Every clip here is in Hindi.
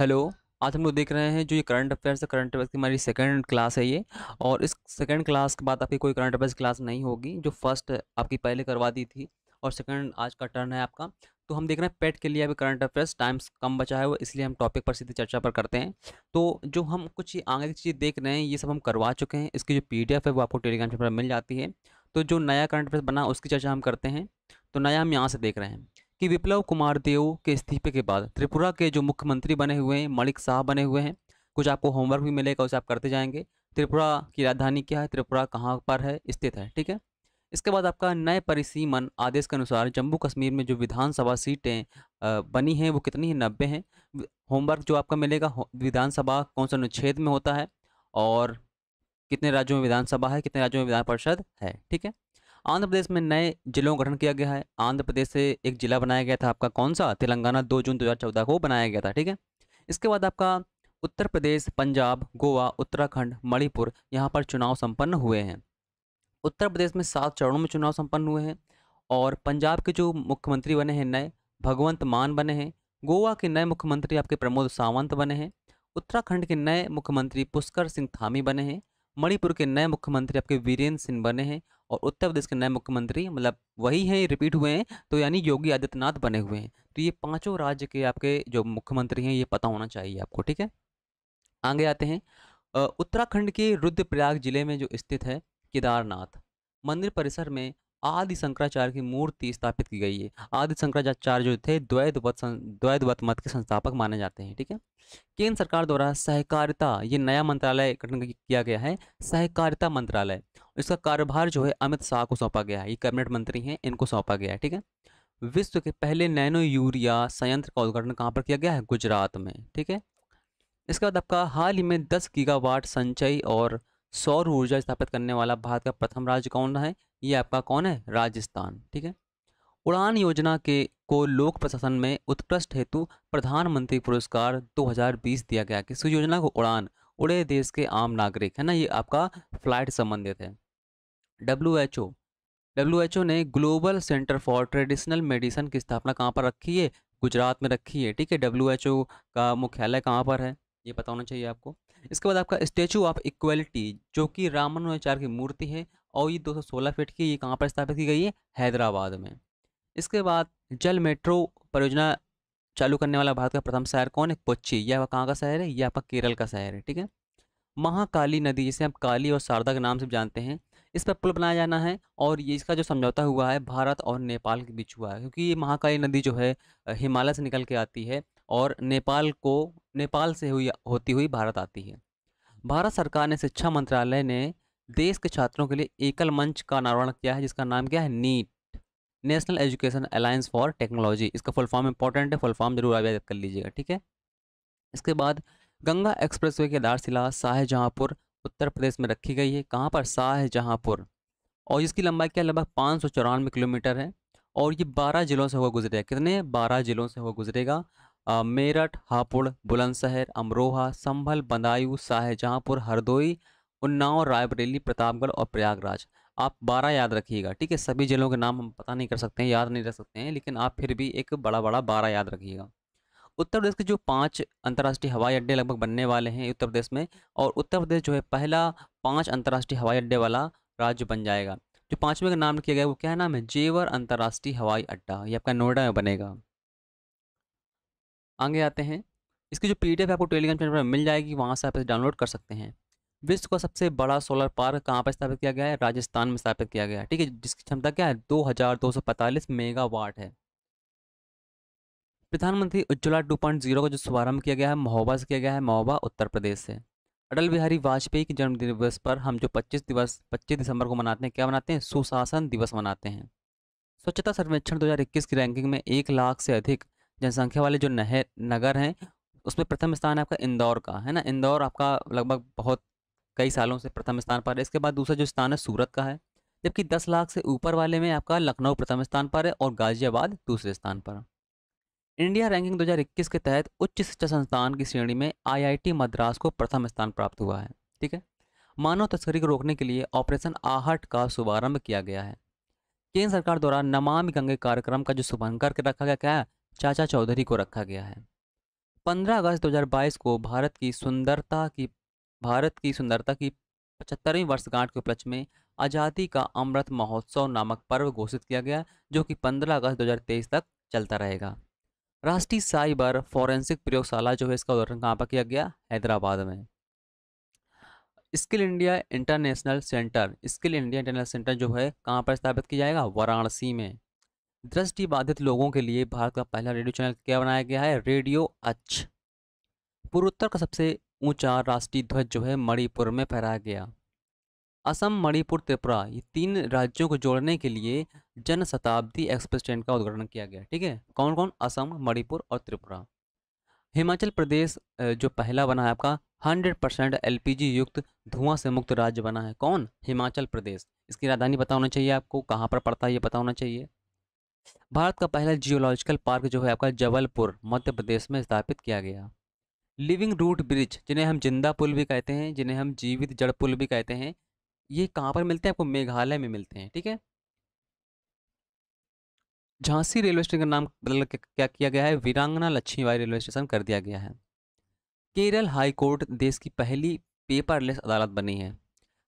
हेलो आज हम लोग देख रहे हैं जो ये करंट अफेयर्स है करंट अफेयर्स की हमारी सेकंड क्लास है ये और इस सेकंड क्लास के बाद आपकी कोई करंट अफेयर्स क्लास नहीं होगी जो फर्स्ट आपकी पहले करवा दी थी और सेकंड आज का टर्न है आपका तो हम देख रहे हैं पेट के लिए अभी करंट अफेयर्स टाइम्स कम बचा है वो इसलिए हम टॉपिक पर सीधे चर्चा पर करते हैं तो जो हम कुछ आगे की चीज़ देख रहे हैं ये सब हम करवा चुके हैं इसकी जो पी है वो आपको टेलीग्राम पर मिल जाती है तो जो नया करंट अफेयर्स बना उसकी चर्चा हम करते हैं तो नया हम यहाँ से देख रहे हैं कि विप्लव कुमार देव के इस्तीफे के बाद त्रिपुरा के जो मुख्यमंत्री बने हुए हैं मलिक शाह बने हुए हैं कुछ आपको होमवर्क भी मिलेगा उसे आप करते जाएंगे त्रिपुरा की राजधानी क्या है त्रिपुरा कहाँ पर है स्थित है ठीक है इसके बाद आपका नए परिसीमन आदेश के अनुसार जम्मू कश्मीर में जो विधानसभा सीटें बनी हैं वो कितनी हैं नब्बे हैं होमवर्क जो आपका मिलेगा विधानसभा कौन सा अनुच्छेद में होता है और कितने राज्यों में विधानसभा है कितने राज्यों में विधान परिषद है ठीक है आंध्र प्रदेश में नए जिलों का गठन किया गया है आंध्र प्रदेश से एक जिला बनाया गया था आपका कौन सा तेलंगाना दो जून चौदह को बनाया गया था ठीक है इसके बाद आपका उत्तर प्रदेश पंजाब गोवा उत्तराखंड मणिपुर यहाँ पर चुनाव सम्पन्न हुए हैं उत्तर प्रदेश में सात चरणों में चुनाव सम्पन्न हुए हैं और पंजाब के जो मुख्यमंत्री बने हैं नए भगवंत मान बने हैं गोवा के नए मुख्यमंत्री आपके प्रमोद सावंत बने हैं उत्तराखंड के नए मुख्यमंत्री पुष्कर सिंह थामी बने हैं मणिपुर के नए मुख्यमंत्री आपके वीरेंद्र सिंह बने हैं और उत्तर प्रदेश के नए मुख्यमंत्री मतलब वही हैं रिपीट हुए हैं तो यानी योगी आदित्यनाथ बने हुए हैं तो ये पाँचों राज्य के आपके जो मुख्यमंत्री हैं ये पता होना चाहिए आपको ठीक है आगे आते हैं उत्तराखंड के रुद्रप्रयाग जिले में जो स्थित है केदारनाथ मंदिर परिसर में आदि शंकराचार्य की मूर्ति स्थापित की गई है आदि शंकराचार्य जो थे द्वैतवत द्वैतवत मत के संस्थापक माने जाते हैं ठीक है केंद्र सरकार द्वारा सहकारिता ये नया मंत्रालय गठन किया गया है सहकारिता मंत्रालय इसका कार्यभार जो है अमित शाह को सौंपा गया है ये कैबिनेट मंत्री हैं इनको सौंपा गया है ठीक है विश्व के पहले नैनो यूरिया संयंत्र का उद्घाटन कहाँ पर किया गया है गुजरात में ठीक है इसके बाद आपका हाल ही में दस गीगावाट संचय और सौर ऊर्जा स्थापित करने वाला भारत का प्रथम राज्य कौन है ये आपका कौन है राजस्थान ठीक है उड़ान योजना के को लोक प्रशासन में उत्कृष्ट हेतु प्रधानमंत्री पुरस्कार 2020 दिया गया किस योजना को उड़ान उड़े देश के आम नागरिक है ना ये आपका फ्लाइट संबंधित है W H O W H O ने global centre for traditional medicine की स्थापना कहाँ पर रखी है गुजरात में रखी है ठीक है डब्ल्यू एच ओ का मुख्यालय कहाँ पर है ये पता होना चाहिए आपको इसके बाद आपका स्टेचू ऑफ इक्वलिटी जो कि रामानुजाचार्य की मूर्ति है और ये 216 फीट की ये कहाँ पर स्थापित की गई है हैदराबाद में इसके बाद जल मेट्रो परियोजना चालू करने वाला भारत का प्रथम शहर कौन है कोच्चि यह कहाँ का शहर है यह आपका केरल का शहर है ठीक है महाकाली नदी जिसे आप काली और शारदा के नाम से जानते हैं इस पर पुल बनाया जाना है और ये इसका जो समझौता हुआ है भारत और नेपाल के बीच हुआ है क्योंकि ये महाकाली नदी जो है हिमालय से निकल के आती है और नेपाल को नेपाल से हुई होती हुई भारत आती है भारत सरकार ने शिक्षा मंत्रालय ने देश के छात्रों के लिए एकल मंच का अनावरण किया है जिसका नाम क्या है NEAT national education alliance for technology इसका फुल फॉर्म इंपॉर्टेंट है फुल फॉर्म जरूर आप याद कर लीजिएगा ठीक है इसके बाद गंगा एक्सप्रेसवे की आधारशिला शाहजहाँपुर उत्तर प्रदेश में रखी गई है कहाँ पर शाहजहाँपुर और इसकी लंबाई क्या लगभग पाँच सौ चौरानवे किलोमीटर है और ये बारह जिलों से होकर गुजरेगा कितने बारह जिलों से हुआ गुजरेगा मेरठ हापुड़ बुलंदशहर अमरोहा संभल बदायूं शाहजहाँपुर हरदोई उन्नाव रायबरेली प्रतापगढ़ और प्रयागराज आप बारह याद रखिएगा ठीक है सभी जिलों के नाम हम पता नहीं कर सकते हैं याद नहीं रख सकते हैं लेकिन आप फिर भी एक बड़ा बड़ा बारह याद रखिएगा उत्तर प्रदेश के जो पांच अंतर्राष्ट्रीय हवाई अड्डे लगभग बनने वाले हैं उत्तर प्रदेश में और उत्तर प्रदेश जो है पहला पांच अंतर्राष्ट्रीय हवाई अड्डे वाला राज्य बन जाएगा जो पाँचवें का नाम किया गया वो क्या नाम है जेवर अंतर्राष्ट्रीय हवाई अड्डा ये आपका नोएडा में बनेगा आगे आते हैं इसकी जो पी डी आपको टेलीग्राम चैनल पर मिल जाएगी वहाँ से आप इसे डाउनलोड कर सकते हैं विश्व का सबसे बड़ा सोलर पार्क कहाँ पर स्थापित किया गया है राजस्थान में स्थापित किया गया है ठीक है जिसकी क्षमता क्या है दो हज़ार दो सौ पैंतालीस मेगावाट है प्रधानमंत्री उज्ज्वला टू पॉइंट जीरो का जो शुभारंभ किया गया है महोबा से किया गया है महोबा उत्तर प्रदेश से अटल बिहारी वाजपेयी के जन्म दिवस पर हम जो पच्चीस दिवस पच्चीस दिसंबर को मनाते हैं क्या मनाते हैं सुशासन दिवस मनाते हैं स्वच्छता सर्वेक्षण 2021 की रैंकिंग में एक लाख से अधिक जनसंख्या वाले जो नहर नगर हैं उसमें प्रथम स्थान है आपका इंदौर का है ना इंदौर आपका लगभग बहुत कई सालों से प्रथम स्थान पर है इसके बाद दूसरा जो स्थान है सूरत का है जबकि दस लाख से ऊपर वाले में आपका लखनऊ प्रथम स्थान पर है और गाज़ियाबाद दूसरे स्थान पर इंडिया रैंकिंग 2021 के तहत उच्च शिक्षा संस्थान की श्रेणी में आईआईटी मद्रास को प्रथम स्थान प्राप्त हुआ है ठीक है मानव तस्करी को रोकने के लिए ऑपरेशन आहट का शुभारंभ किया गया है केंद्र सरकार द्वारा नमामि गंगे कार्यक्रम का जो शुभंकर रखा गया क्या है चाचा चौधरी को रखा गया है 15 अगस्त 2022 को भारत की सुंदरता की भारत की सुंदरता की पचहत्तरवीं वर्षगांठ के उपलक्ष्य में आज़ादी का अमृत महोत्सव नामक पर्व घोषित किया गया जो कि 15 अगस्त 2023 तक चलता रहेगा राष्ट्रीय साइबर फॉरेंसिक प्रयोगशाला जो है इसका उद्घाटन कहाँ पर किया गया हैदराबाद में skill India international centre skill India international centre जो है कहाँ पर स्थापित किया जाएगा वाराणसी में दृष्टिबाधित लोगों के लिए भारत का पहला रेडियो चैनल क्या बनाया गया है रेडियो अच पूर्वोत्तर का सबसे ऊंचा राष्ट्रीय ध्वज जो है मणिपुर में फहराया गया असम मणिपुर त्रिपुरा ये तीन राज्यों को जोड़ने के लिए जन शताब्दी एक्सप्रेस ट्रेन का उद्घाटन किया गया ठीक है कौन कौन असम मणिपुर और त्रिपुरा हिमाचल प्रदेश जो पहला बना है आपका 100 परसेंट एल युक्त धुआं से मुक्त राज्य बना है कौन हिमाचल प्रदेश इसकी राजधानी पता होना चाहिए आपको कहाँ पर पड़ता है ये पता होना चाहिए भारत का पहला जियोलॉजिकल पार्क जो है आपका जबलपुर मध्य प्रदेश में स्थापित किया गया लिविंग रूट ब्रिज जिन्हें हम जिंदा पुल भी कहते हैं जिन्हें हम जीवित जड़ पुल भी कहते हैं ये कहाँ पर मिलते हैं आपको मेघालय में मिलते हैं ठीक है झांसी रेलवे स्टेशन का नाम बदल क्या किया गया है वीरांगना लक्ष्मीबाई रेलवे स्टेशन कर दिया गया है केरल हाई कोर्ट देश की पहली पेपरलेस अदालत बनी है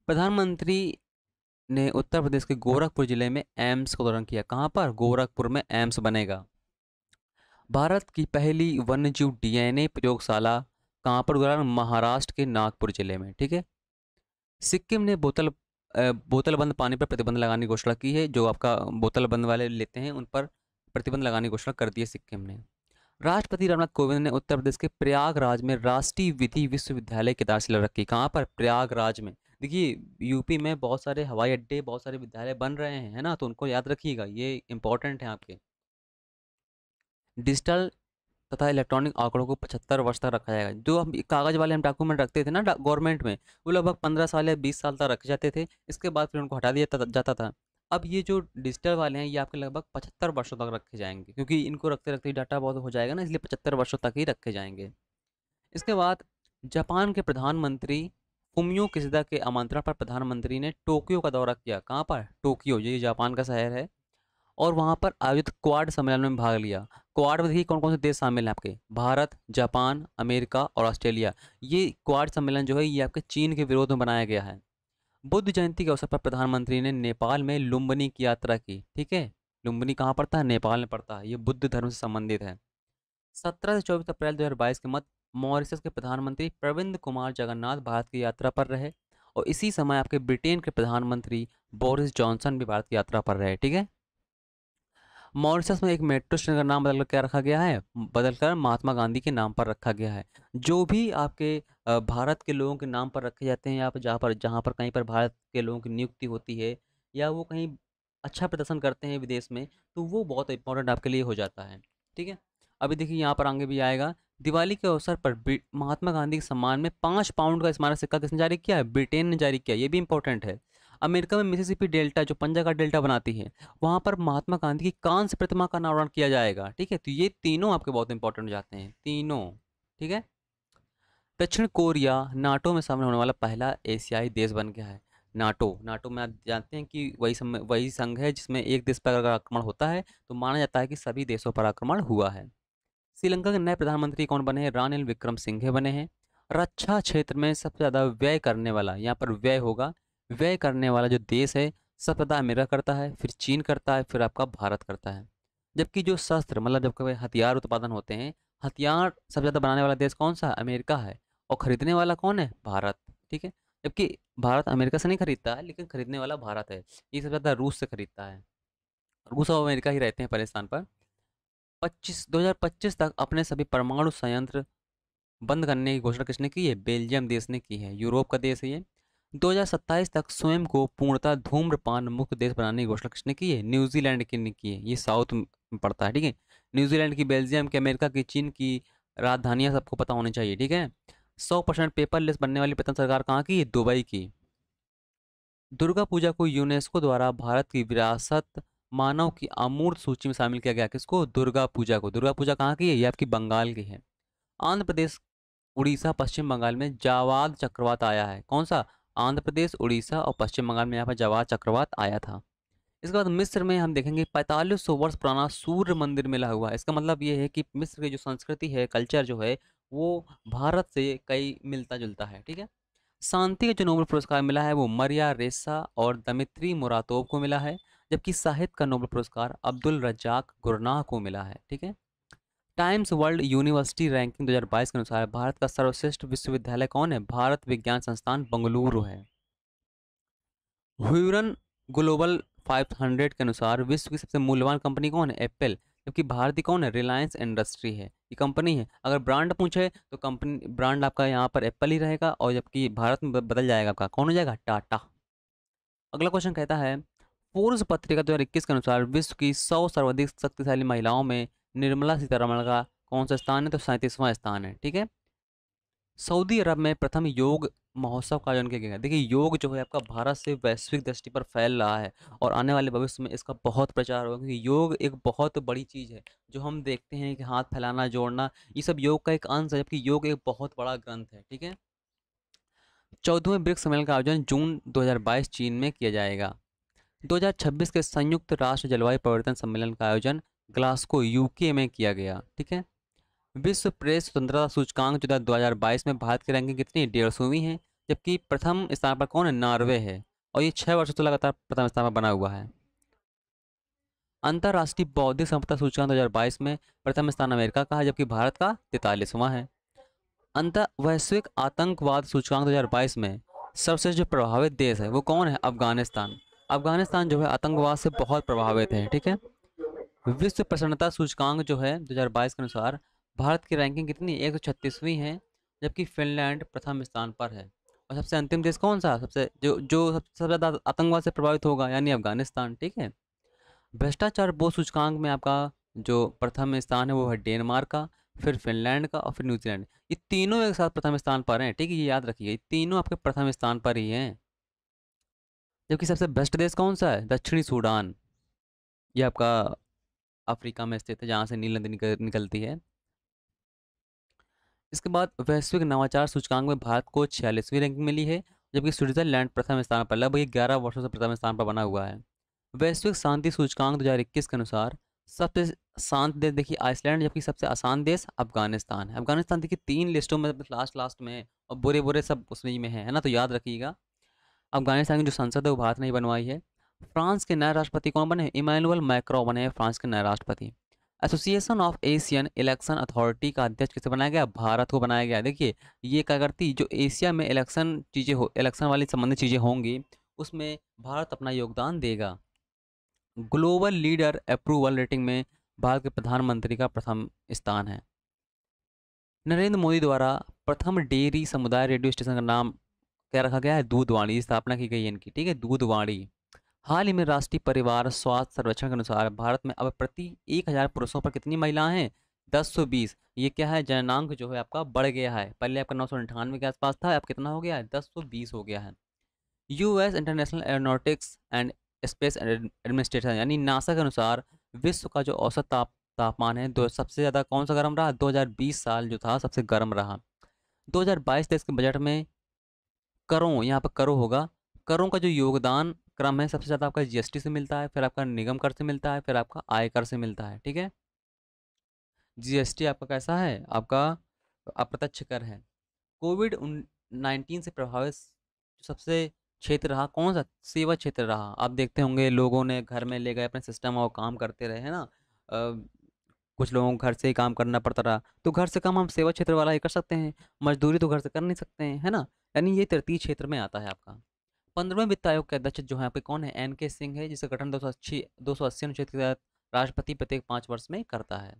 प्रधानमंत्री ने उत्तर प्रदेश के गोरखपुर जिले में एम्स का उद्घाटन किया कहाँ पर गोरखपुर में एम्स बनेगा भारत की पहली वन्यजीव डीएनए प्रयोगशाला कहाँ पर उदाहरण महाराष्ट्र के नागपुर जिले में ठीक है सिक्किम ने बोतल बोतल बंद पानी पर प्रतिबंध लगाने की घोषणा की है जो आपका बोतल बंद वाले लेते हैं उन पर प्रतिबंध लगाने की घोषणा कर दी है सिक्किम ने राष्ट्रपति रामनाथ कोविंद ने उत्तर प्रदेश के प्रयागराज में राष्ट्रीय विधि विश्वविद्यालय की आधारशिला रखी कहाँ पर प्रयागराज में देखिए यूपी में बहुत सारे हवाई अड्डे बहुत सारे विद्यालय बन रहे हैं है ना तो उनको याद रखिएगा ये इम्पोर्टेंट है आपके डिजिटल तथा इलेक्ट्रॉनिक आंकड़ों को पचहत्तर वर्ष तक रखा जाएगा जो हम कागज़ वाले हम डॉक्यूमेंट रखते थे ना गवर्नमेंट में वो लगभग पंद्रह साल या बीस साल तक रखे जाते थे इसके बाद फिर उनको हटा दिया जाता था अब ये जो डिजिटल वाले हैं ये आपके लगभग पचहत्तर वर्षों तक रखे जाएंगे क्योंकि इनको रखते रखते डाटा बहुत हो जाएगा ना इसलिए पचहत्तर वर्षों तक ही रखे जाएंगे इसके बाद जापान के प्रधानमंत्री फुमियो किसदा के आमंत्रण पर प्रधानमंत्री ने टोक्यो का दौरा किया कहाँ पर टोक्यो ये जापान का शहर है और वहाँ पर आयोजित क्वाड सम्मेलन में भाग लिया क्वाड में देखिए कौन कौन से देश शामिल हैं आपके भारत जापान अमेरिका और ऑस्ट्रेलिया ये क्वाड सम्मेलन जो है ये आपके चीन के विरोध में बनाया गया है बुद्ध जयंती के अवसर पर प्रधानमंत्री ने नेपाल में लुम्बनी की यात्रा की ठीक है लुम्बनी कहाँ पड़ता है नेपाल में पड़ता है ये बुद्ध धर्म से संबंधित है सत्रह से चौबीस अप्रैल दो के मध्य मॉरिसस के प्रधानमंत्री प्रविंद कुमार जगन्नाथ भारत की यात्रा पर रहे और इसी समय आपके ब्रिटेन के प्रधानमंत्री बोरिस जॉनसन भी भारत की यात्रा पर रहे ठीक है मॉरिसस में एक मेट्रो स्टेशन का नाम बदलकर क्या रखा गया है बदलकर महात्मा गांधी के नाम पर रखा गया है जो भी आपके भारत के लोगों के नाम पर रखे जाते हैं या जहाँ पर जहाँ पर कहीं पर भारत के लोगों की नियुक्ति होती है या वो कहीं अच्छा प्रदर्शन करते हैं विदेश में तो वो बहुत इंपॉर्टेंट आपके लिए हो जाता है ठीक है अभी देखिए यहाँ पर आगे भी आएगा दिवाली के अवसर पर महात्मा गांधी के सम्मान में पाँच पाउंड का स्मारक सिक्का किसने जारी किया है ब्रिटेन ने जारी किया ये भी इंपॉर्टेंट है अमेरिका में मिसिसिपी डेल्टा जो पंजा का डेल्टा बनाती है वहाँ पर महात्मा गांधी की कांस्य प्रतिमा का अनावरण किया जाएगा ठीक है तो ये तीनों आपके बहुत इंपॉर्टेंट हो जाते हैं तीनों ठीक है दक्षिण कोरिया नाटो में शामिल होने वाला पहला एशियाई देश बन गया है नाटो नाटो में आप जानते हैं कि वही समय वही संघ है जिसमें एक देश पर अगर आक्रमण होता है तो माना जाता है कि सभी देशों पर आक्रमण हुआ है श्रीलंका के नए प्रधानमंत्री कौन बने हैं रानिल विक्रम सिंघे बने हैं रक्षा अच्छा क्षेत्र में सबसे ज़्यादा व्यय करने वाला यहाँ पर व्यय होगा व्यय करने वाला जो देश है सबसे ज़्यादा अमेरिका करता है फिर चीन करता है फिर आपका भारत करता है जबकि जो शस्त्र मतलब जब हथियार उत्पादन होते हैं हथियार सबसे ज़्यादा बनाने वाला देश कौन सा है अमेरिका है और ख़रीदने वाला कौन है भारत ठीक है जबकि भारत अमेरिका से नहीं खरीदता है लेकिन खरीदने वाला भारत है ये सबसे ज़्यादा रूस से खरीदता है रूस और अमेरिका ही रहते हैं पहले स्थान पर पच्चीस 2025 तक अपने सभी परमाणु संयंत्र बंद करने की घोषणा किसने की है बेल्जियम देश ने की है यूरोप का देश है ये 2027 तक स्वयं को पूर्णतः धूम्रपान मुक्त देश बनाने की घोषणा किसने की है न्यूजीलैंड की ने की है ये साउथ में पड़ता है ठीक है न्यूजीलैंड की बेल्जियम की अमेरिका की चीन की राजधानियाँ सबको पता होनी चाहिए ठीक है सौ परसेंट पेपरलेस बनने वाली प्रथम सरकार कहाँ की दुबई की दुर्गा पूजा को यूनेस्को द्वारा भारत की विरासत मानव की अमूर्त सूची में शामिल किया गया किसको दुर्गा पूजा को दुर्गा पूजा कहाँ की है ये आपकी बंगाल की है आंध्र प्रदेश उड़ीसा पश्चिम बंगाल में जावाद चक्रवात आया है कौन सा आंध्र प्रदेश उड़ीसा और पश्चिम बंगाल में यहाँ पर जावाद चक्रवात आया था इसके बाद मिस्र में हम देखेंगे पैंतालीस सौ वर्ष पुराना सूर्य मंदिर मिला हुआ है इसका मतलब ये है कि मिस्र की जो संस्कृति है कल्चर जो है वो भारत से कई मिलता जुलता है ठीक है शांति का जो नोबल पुरस्कार मिला है वो मरिया रेसा और दमित्री मुरातोब को मिला है जबकि साहित्य का नोबल पुरस्कार अब्दुल रजाक गुरनाह को मिला है ठीक है टाइम्स वर्ल्ड यूनिवर्सिटी रैंकिंग 2022 के अनुसार भारत का सर्वश्रेष्ठ विश्वविद्यालय कौन है भारत विज्ञान संस्थान बंगलुरु है ह्यूरन ग्लोबल 500 के अनुसार विश्व की सबसे मूल्यवान कंपनी कौन है एप्पल जबकि भारतीय कौन है रिलायंस इंडस्ट्री है ये कंपनी है अगर ब्रांड पूछे तो कंपनी ब्रांड आपका यहाँ पर एप्पल ही रहेगा और जबकि भारत में बदल जाएगा आपका कौन हो जाएगा टाटा अगला क्वेश्चन कहता है पूर्व पत्रिका दो के अनुसार विश्व की सौ सर्वाधिक शक्तिशाली महिलाओं में निर्मला सीतारमण का कौन सा स्थान है तो सैंतीसवां स्थान है ठीक है सऊदी अरब में प्रथम योग महोत्सव का आयोजन किया गया देखिए योग जो है आपका भारत से वैश्विक दृष्टि पर फैल रहा है और आने वाले भविष्य में इसका बहुत प्रचार होगा क्योंकि योग एक बहुत बड़ी चीज़ है जो हम देखते हैं कि हाथ फैलाना जोड़ना ये सब योग का एक अंश है जबकि योग एक बहुत बड़ा ग्रंथ है ठीक है चौदहवें ब्रिक्स सम्मेलन का आयोजन जून दो चीन में किया जाएगा 2026 के संयुक्त राष्ट्र जलवायु परिवर्तन सम्मेलन का आयोजन ग्लास्को यूके में किया गया ठीक है विश्व प्रेस स्वतंत्रता सूचकांक जो दो हज़ार बाईस में भारत की रैंकिंग कितनी डेढ़ सौवीं है जबकि प्रथम स्थान पर कौन है नॉर्वे है और ये छः वर्षों से तो लगातार प्रथम स्थान पर बना हुआ है अंतर्राष्ट्रीय बौद्धिक संपदा सूचकांक 2022 में प्रथम स्थान अमेरिका का है जबकि भारत का तैतालीसवां है अंतर वैश्विक आतंकवाद सूचकांक 2022 में सर्वश्रेष्ठ जो प्रभावित देश है वो कौन है अफगानिस्तान अफगानिस्तान जो है आतंकवाद से बहुत प्रभावित है ठीक है विश्व प्रसन्नता सूचकांक जो है 2022 के अनुसार भारत की रैंकिंग कितनी एक सौ है जबकि फिनलैंड प्रथम स्थान पर है और सबसे अंतिम देश कौन सा सबसे जो जो सबसे ज़्यादा आतंकवाद से प्रभावित होगा यानी अफगानिस्तान ठीक है भ्रष्टाचार बोध सूचकांक में आपका जो प्रथम स्थान है वो है डेनमार्क का फिर फिनलैंड का और फिर न्यूजीलैंड ये तीनों एक साथ प्रथम स्थान पर हैं ठीक है ये याद रखिए तीनों आपके प्रथम स्थान पर ही हैं जबकि सबसे बेस्ट देश कौन सा है दक्षिणी सूडान ये आपका अफ्रीका में स्थित है जहाँ से नील नदी निकल, निकलती है इसके बाद वैश्विक नवाचार सूचकांक में भारत को छियालीसवीं रैंकिंग मिली है जबकि स्विट्जरलैंड प्रथम स्थान पर लगभग ग्यारह वर्षों से प्रथम स्थान पर बना हुआ है वैश्विक शांति सूचकांक 2021 के अनुसार सबसे शांत देश देखिए आइसलैंड जबकि सबसे आसान देश अफगानिस्तान है अफगानिस्तान देखिए तीन लिस्टों में लास्ट लास्ट में और बुरे बुरे सब उसमें में है ना तो याद रखिएगा अफगानिस्तान की जो संसद है वो भारत ने ही बनवाई है फ्रांस के नए राष्ट्रपति कौन बने इमानुअल मैक्रो बने हैं फ्रांस के नए राष्ट्रपति association of Asian election authority का अध्यक्ष किसे बनाया गया भारत को बनाया गया देखिए ये क्या करती जो एशिया में इलेक्शन चीज़ें हो इलेक्शन वाली संबंधित चीज़ें होंगी उसमें भारत अपना योगदान देगा ग्लोबल लीडर अप्रूवल रेटिंग में भारत के प्रधानमंत्री का प्रथम स्थान है नरेंद्र मोदी द्वारा प्रथम डेयरी समुदाय रेडियो स्टेशन का नाम क्या रखा गया है दूधवाणी स्थापना की गई है इनकी ठीक है दूधवाणी हाल ही में राष्ट्रीय परिवार स्वास्थ्य सर्वेक्षण के अनुसार भारत में अब प्रति एक हज़ार पुरुषों पर कितनी महिलाएं हैं दस सौ बीस ये क्या है जननांक जो है आपका बढ़ गया है पहले आपका नौ सौ अंठानवे के आसपास था अब कितना हो गया है दस सौ बीस हो गया है US international aeronautics and space administration यानी नासा के अनुसार विश्व का जो औसत ताप तापमान है दो सबसे ज़्यादा कौन सा गर्म रहा 2020 साल जो था सबसे गर्म रहा 2022 हज़ार के बजट में करों यहाँ पर करों होगा करों का जो योगदान क्रम है सबसे ज़्यादा आपका जीएसटी से मिलता है फिर आपका निगम कर से मिलता है फिर आपका आयकर से मिलता है ठीक है जीएसटी आपका कैसा है आपका अप्रत्यक्ष कर है कोविड नाइन्टीन से प्रभावित सबसे क्षेत्र रहा कौन सा सेवा क्षेत्र रहा आप देखते होंगे लोगों ने घर में ले गए अपने सिस्टम और काम करते रहे है ना आ, कुछ लोगों को घर से ही काम करना पड़ता रहा तो घर से काम हम सेवा क्षेत्र वाला ही कर सकते हैं मजदूरी तो घर से कर नहीं सकते हैं है ना यानी ये तृतीय क्षेत्र में आता है आपका पंद्रहवें वित्त आयोग के अध्यक्ष जो है आपके कौन है एन के सिंह है जिसका गठन दो सौ अच्छी दो सौ अस्सी अनुच्छेद के तहत राष्ट्रपति प्रत्येक पाँच वर्ष में करता है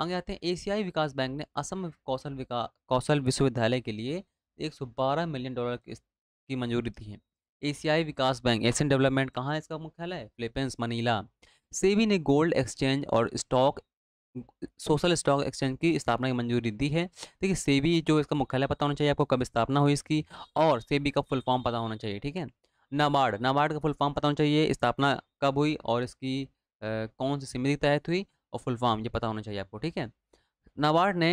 आगे आते हैं एशियाई विकास बैंक ने असम कौशल विकास कौशल विश्वविद्यालय के लिए एक सौ बारह मिलियन डॉलर की मंजूरी दी है एशियाई विकास बैंक एशियन डेवलपमेंट कहाँ है इसका मुख्यालय फिलिपींस मनीला सेबी ने गोल्ड एक्सचेंज और स्टॉक सोशल स्टॉक एक्सचेंज की स्थापना की मंजूरी दी है देखिए सेबी जो इसका मुख्यालय पता होना चाहिए आपको कब स्थापना हुई इसकी और सेबी का फुल फॉर्म पता होना चाहिए ठीक है नाबार्ड नाबार्ड का फुल फॉर्म पता होना चाहिए स्थापना कब हुई और इसकी आ, कौन सी समिति तहत हुई और फुल फॉर्म ये पता होना चाहिए आपको ठीक है नाबार्ड ने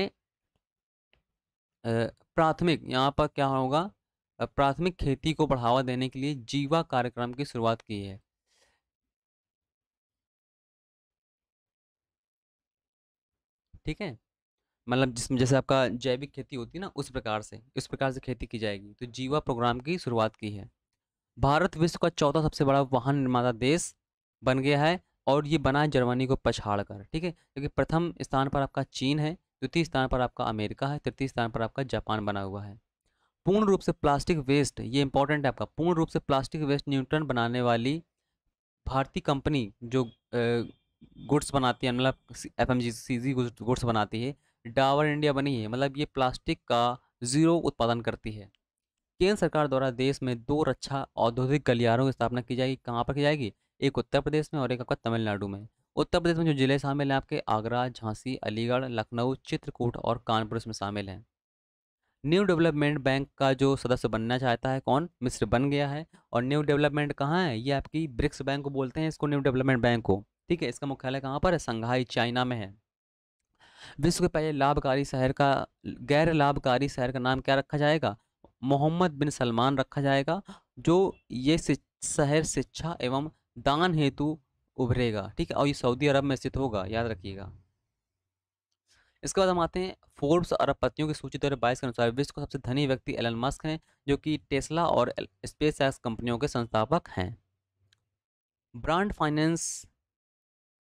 प्राथमिक यहाँ पर क्या होगा प्राथमिक खेती को बढ़ावा देने के लिए जीवा कार्यक्रम की शुरुआत की है ठीक है मतलब जिसमें जैसे आपका जैविक खेती होती है ना उस प्रकार से उस प्रकार से खेती की जाएगी तो जीवा प्रोग्राम की शुरुआत की है भारत विश्व का चौथा सबसे बड़ा वाहन निर्माता देश बन गया है और ये बना है जर्मनी को पछाड़ कर ठीक है क्योंकि प्रथम स्थान पर आपका चीन है द्वितीय स्थान पर आपका अमेरिका है तृतीय स्थान पर आपका जापान बना हुआ है पूर्ण रूप से प्लास्टिक वेस्ट ये इंपॉर्टेंट है आपका पूर्ण रूप से प्लास्टिक वेस्ट न्यूट्रन बनाने वाली भारतीय कंपनी जो गुड्स बनाती है मतलब एफ एम जी सी जी गुड्स बनाती है डावर इंडिया बनी है मतलब ये प्लास्टिक का जीरो उत्पादन करती है केंद्र सरकार द्वारा देश में दो रक्षा औद्योगिक गलियारों की स्थापना की जाएगी कहाँ पर की जाएगी एक उत्तर प्रदेश में और एक आपका तमिलनाडु में उत्तर प्रदेश में जो जिले शामिल हैं आपके आगरा झांसी अलीगढ़ लखनऊ चित्रकूट और कानपुर इसमें शामिल हैं न्यू डेवलपमेंट बैंक का जो सदस्य बनना चाहता है कौन मिस्र बन गया है और न्यू डेवलपमेंट कहाँ है ये आपकी ब्रिक्स बैंक को बोलते हैं इसको न्यू डेवलपमेंट बैंक को ठीक है इसका मुख्यालय कहाँ पर है संघाई चाइना में है विश्व के पहले लाभकारी शहर का गैर लाभकारी शहर का नाम क्या रखा जाएगा मोहम्मद बिन सलमान रखा जाएगा जो ये शहर शिक्षा एवं दान हेतु उभरेगा ठीक है और ये सऊदी अरब में स्थित होगा याद रखिएगा इसके बाद हम आते हैं फोर्ब्स अरबपतियों की सूची दो हज़ार बाईस के अनुसार विश्व का सबसे धनी व्यक्ति एलन मस्क हैं जो कि टेस्ला और स्पेस एक्स कंपनियों के संस्थापक हैं ब्रांड फाइनेंस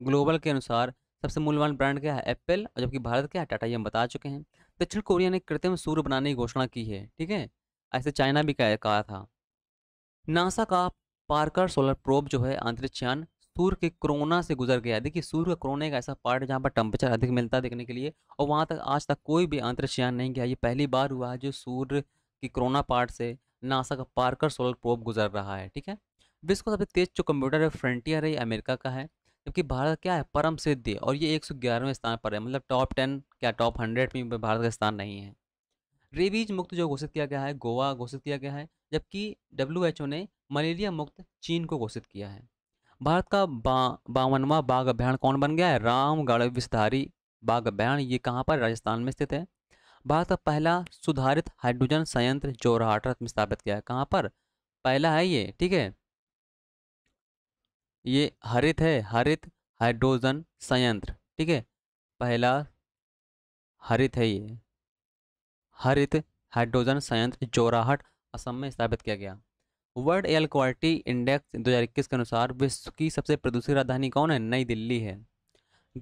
ग्लोबल के अनुसार सबसे मूल्यवान ब्रांड क्या है एप्पल और जबकि भारत क्या है टाटा ये हम बता चुके हैं दक्षिण कोरिया ने कृत्रिम सूर्य बनाने की घोषणा की है ठीक है ऐसे चाइना भी कहा था नासा का पार्कर सोलर प्रोब जो है अंतरिक्ष सूर्य के कोरोना से गुजर गया देखिए सूर्य का कोरोना एक ऐसा पार्ट जहाँ पर टेम्परेचर अधिक मिलता है देखने के लिए और वहाँ तक आज तक कोई भी अंतरिक्ष नहीं गया ये पहली बार हुआ है जो सूर्य की कोरोना पार्ट से नासा का पार्कर सोलर प्रोब गुजर रहा है ठीक है विश्व का सबसे तेज जो कंप्यूटर है फ्रंटियर है अमेरिका का है जबकि भारत क्या है परम सिद्ध और ये एक सौ ग्यारहवें स्थान पर है मतलब टॉप टेन क्या टॉप हंड्रेड में भारत का स्थान नहीं है रेबीज मुक्त जो घोषित किया गया है गोवा घोषित किया गया है जबकि डब्ल्यू ने मलेरिया मुक्त चीन को घोषित किया है भारत का बा, बावनवा बाघ अभ्यारण कौन बन गया है रामगढ़ विस्तारी बाघ अभ्यारण ये कहाँ पर राजस्थान में स्थित है भारत का पहला सुधारित हाइड्रोजन संयंत्र जोराहाटर में स्थापित किया है कहाँ पर पहला है ये ठीक है ये हरित है हरित हाइड्रोजन संयंत्र ठीक है पहला हरित है ये हरित हाइड्रोजन संयंत्र जोराहट असम में स्थापित किया गया वर्ल्ड एयर क्वालिटी इंडेक्स 2021 के अनुसार विश्व की सबसे प्रदूषित राजधानी कौन है नई दिल्ली है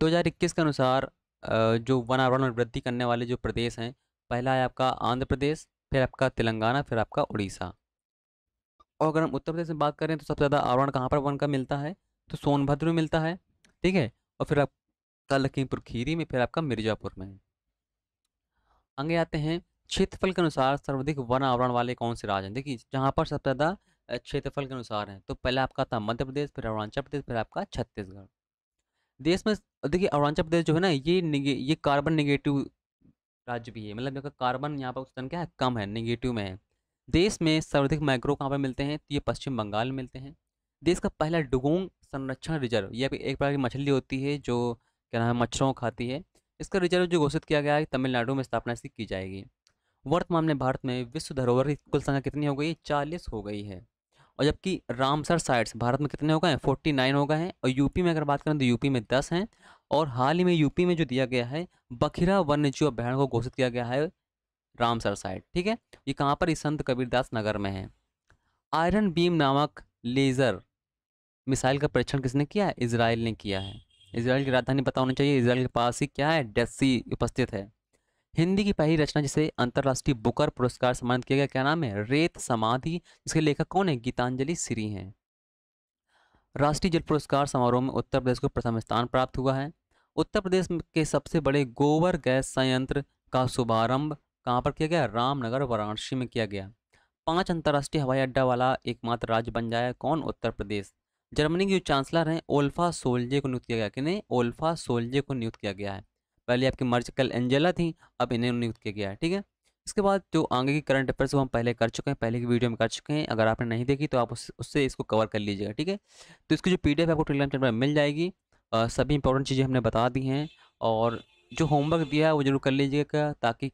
2021 के अनुसार जो वनावरण में वृद्धि करने वाले जो प्रदेश हैं पहला है आपका आंध्र प्रदेश फिर आपका तेलंगाना फिर आपका उड़ीसा और अगर हम उत्तर प्रदेश में बात करें तो सबसे ज़्यादा आवरण कहाँ पर वन का मिलता है तो सोनभद्र में मिलता है ठीक है और फिर आपका लखीमपुर खीरी में फिर आपका मिर्ज़ापुर में आगे आते हैं क्षेत्रफल के अनुसार सर्वाधिक वन आवरण वाले कौन से राज्य हैं देखिए जहाँ पर सबसे ज़्यादा क्षेत्रफल के अनुसार हैं तो पहले आपका था मध्य प्रदेश फिर अरुणाचल प्रदेश फिर आपका छत्तीसगढ़ देश में देखिए अरुणाचल प्रदेश जो है ना ये ये कार्बन निगेटिव राज्य भी है मतलब कार्बन यहाँ पर उत्पादन क्या है कम है निगेटिव में है देश में सर्वाधिक माइक्रो कहाँ पर मिलते हैं तो ये पश्चिम बंगाल में मिलते हैं देश का पहला डुगोंग संरक्षण रिजर्व यह एक प्रकार की मछली होती है जो क्या नाम है मच्छरों खाती है इसका रिजर्व जो घोषित किया गया है तमिलनाडु में स्थापना इसकी की जाएगी वर्तमान में भारत में विश्व धरोहर की कुल संख्या कितनी हो गई चालीस हो गई है और जबकि रामसर साइट्स भारत में कितने हो गए हैं फोर्टी नाइन हो गए हैं और यूपी में अगर बात करें तो यूपी में दस हैं और हाल ही में यूपी में जो दिया गया है बखीरा वन्य जीव अभ्यारण को घोषित किया गया है रामसर साइड ठीक है ये कहाँ पर संत कबीरदास नगर में है आयरन बीम नामक लेज़र मिसाइल का परीक्षण किसने किया है इसराइल ने किया है इसराइल की राजधानी पता होना चाहिए इसराइल के पास ही क्या है डेड उपस्थित है हिंदी की पहली रचना जिसे अंतर्राष्ट्रीय बुकर पुरस्कार सम्मानित किया गया क्या नाम है रेत समाधि जिसके लेखक कौन है गीतांजलि सिरी हैं राष्ट्रीय जल पुरस्कार समारोह में उत्तर प्रदेश को प्रथम स्थान प्राप्त हुआ है उत्तर प्रदेश के सबसे बड़े गोबर गैस संयंत्र का शुभारंभ कहाँ पर किया गया रामनगर वाराणसी में किया गया पांच अंतर्राष्ट्रीय हवाई अड्डा वाला एकमात्र राज्य बन जाए कौन उत्तर प्रदेश जर्मनी के जो चांसलर हैं ओल्फा सोल्जे को नियुक्त किया गया कि नहीं ओल्फा सोल्जे को नियुक्त किया गया है पहले आपकी कल एंजेला थी अब इन्हें नियुक्त किया गया है ठीक है इसके बाद जो आगे की करंट अफेयर्स वो हम पहले कर चुके हैं पहले की वीडियो में कर चुके हैं अगर आपने नहीं देखी तो आप उस, उससे इसको कवर कर लीजिएगा ठीक है तो इसकी जो पी डी एफ आपको टेलीग्राम चैनल पर मिल जाएगी सभी इंपॉर्टेंट चीज़ें हमने बता दी हैं और जो होमवर्क दिया है वो जरूर कर लीजिएगा ताकि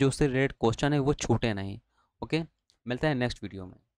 जो उससे रिलेटेड क्वेश्चन है वो छूटे नहीं ओके मिलता है नेक्स्ट वीडियो में